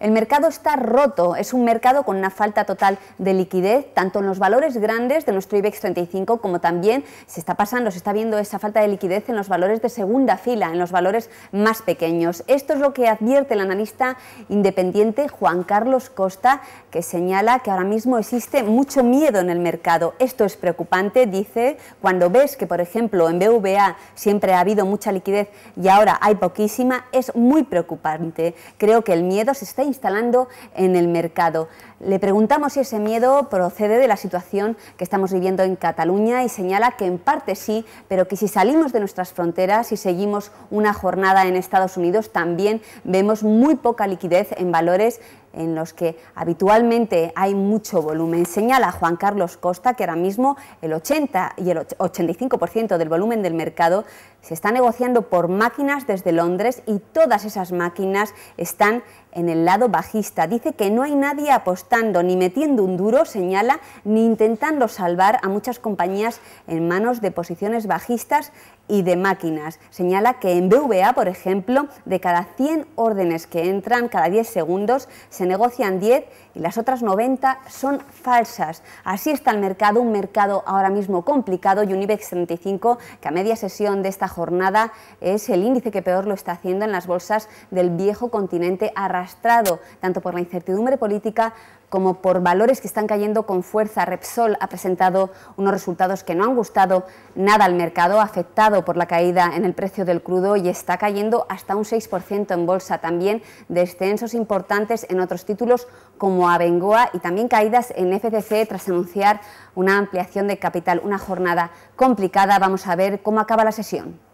El mercado está roto, es un mercado con una falta total de liquidez, tanto en los valores grandes de nuestro IBEX 35 como también se está pasando, se está viendo esa falta de liquidez en los valores de segunda fila, en los valores más pequeños. Esto es lo que advierte el analista independiente Juan Carlos Costa, que señala que ahora mismo existe mucho miedo en el mercado. Esto es preocupante, dice, cuando ves que, por ejemplo, en BVA siempre ha habido mucha liquidez y ahora hay poquísima, es muy preocupante. Creo que el miedo se está instalando en el mercado. Le preguntamos si ese miedo procede de la situación que estamos viviendo en Cataluña y señala que en parte sí, pero que si salimos de nuestras fronteras y seguimos una jornada en Estados Unidos, también vemos muy poca liquidez en valores en los que habitualmente hay mucho volumen. Señala Juan Carlos Costa que ahora mismo el 80 y el 85% del volumen del mercado se está negociando por máquinas desde Londres y todas esas máquinas están en el lado bajista. Dice que no hay nadie apostando ni metiendo un duro, señala, ni intentando salvar a muchas compañías en manos de posiciones bajistas y de máquinas. Señala que en BVA, por ejemplo, de cada 100 órdenes que entran cada 10 segundos, se negocian 10 y las otras 90 son falsas. Así está el mercado, un mercado ahora mismo complicado y un IBEX 35, que a media sesión de esta jornada es el índice que peor lo está haciendo en las bolsas del viejo continente arrastrado, tanto por la incertidumbre política como por valores que están cayendo con fuerza. Repsol ha presentado unos resultados que no han gustado nada al mercado, afectado por la caída en el precio del crudo y está cayendo hasta un 6% en bolsa. También descensos importantes en otros títulos como Abengoa y también caídas en FCC tras anunciar una ampliación de capital. Una jornada complicada. Vamos a ver cómo acaba la sesión.